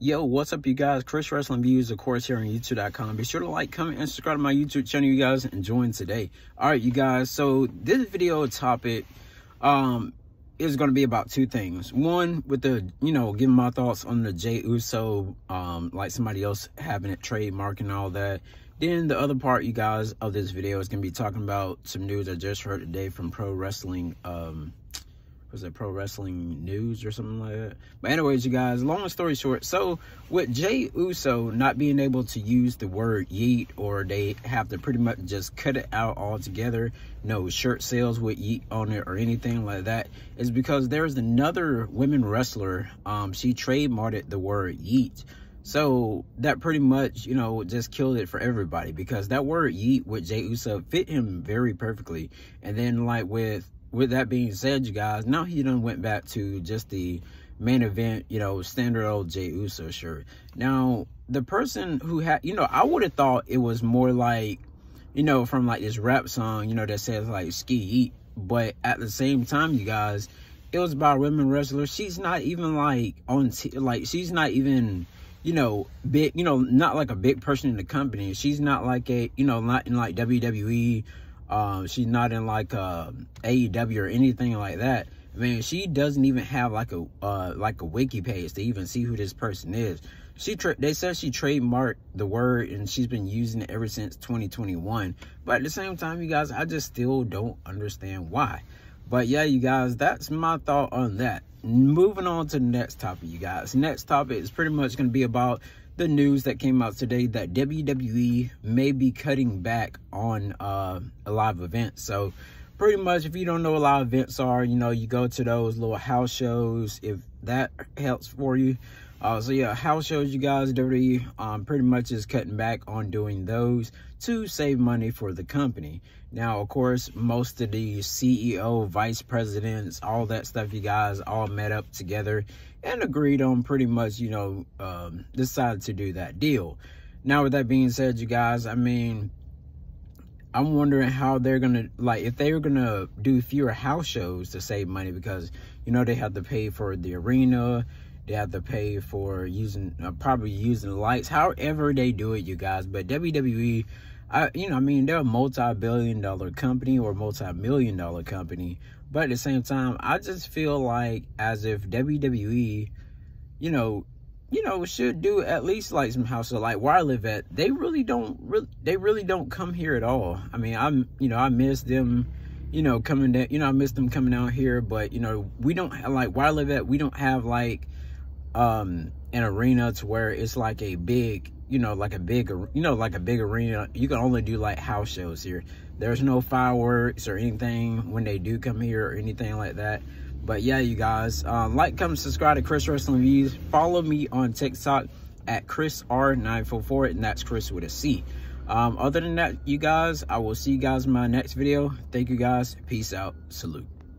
Yo, what's up, you guys? Chris Wrestling Views, of course, here on YouTube.com. Be sure to like, comment, and subscribe to my YouTube channel, you guys, and join today. All right, you guys, so this video topic um, is going to be about two things. One, with the, you know, giving my thoughts on the Jay Uso, um, like somebody else having it trademark and all that. Then the other part, you guys, of this video is going to be talking about some news I just heard today from Pro Wrestling um, was it pro wrestling news or something like that but anyways you guys long story short so with jay uso not being able to use the word yeet or they have to pretty much just cut it out altogether no shirt sales with yeet on it or anything like that is because there's another women wrestler um she trademarked the word yeet so that pretty much, you know, just killed it for everybody because that word yeet with Jay Uso fit him very perfectly. And then like with with that being said, you guys, now he done went back to just the main event, you know, standard old Jey Uso shirt. Now, the person who had, you know, I would have thought it was more like, you know, from like this rap song, you know, that says like ski eat. But at the same time, you guys, it was about women wrestlers. She's not even like on, like, she's not even, you know, big, you know, not like a big person in the company. She's not like a, you know, not in like WWE um, she's not in like uh, AEW or anything like that. Man, she doesn't even have like a uh, like a wiki page to even see who this person is. She they said she trademarked the word and she's been using it ever since 2021. But at the same time, you guys, I just still don't understand why. But yeah, you guys, that's my thought on that. Moving on to the next topic, you guys. Next topic is pretty much going to be about the news that came out today that WWE may be cutting back on uh, a live event. So pretty much if you don't know what live events are, you know, you go to those little house shows if that helps for you. Uh, so yeah, house shows you guys, WWE um, pretty much is cutting back on doing those to save money for the company. Now, of course, most of the CEO, vice presidents, all that stuff, you guys all met up together and agreed on pretty much, you know, um, decided to do that deal. Now, with that being said, you guys, I mean, I'm wondering how they're gonna like if they were gonna do fewer house shows to save money because you know they have to pay for the arena, they have to pay for using uh, probably using lights. However they do it, you guys. But WWE, I you know I mean they're a multi-billion dollar company or multi-million dollar company, but at the same time I just feel like as if WWE, you know you know, should do at least like some house or like where I live at, they really don't really, they really don't come here at all. I mean, I'm, you know, I miss them, you know, coming down, you know, I miss them coming out here, but you know, we don't have, like where I live at, we don't have like, um, an arena to where it's like a big, you know, like a big, you know, like a big arena. You can only do like house shows here. There's no fireworks or anything when they do come here or anything like that. But yeah, you guys, uh, like, comment, subscribe to Chris Wrestling Views. Follow me on TikTok at ChrisR944, and that's Chris with a C. Um, other than that, you guys, I will see you guys in my next video. Thank you guys. Peace out. Salute.